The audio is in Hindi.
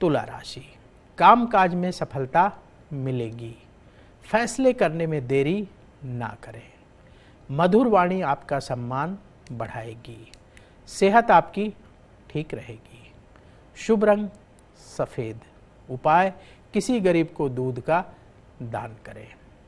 तुला राशि कामकाज में सफलता मिलेगी फैसले करने में देरी ना करें मधुर वाणी आपका सम्मान बढ़ाएगी सेहत आपकी ठीक रहेगी शुभ रंग सफ़ेद उपाय किसी गरीब को दूध का दान करें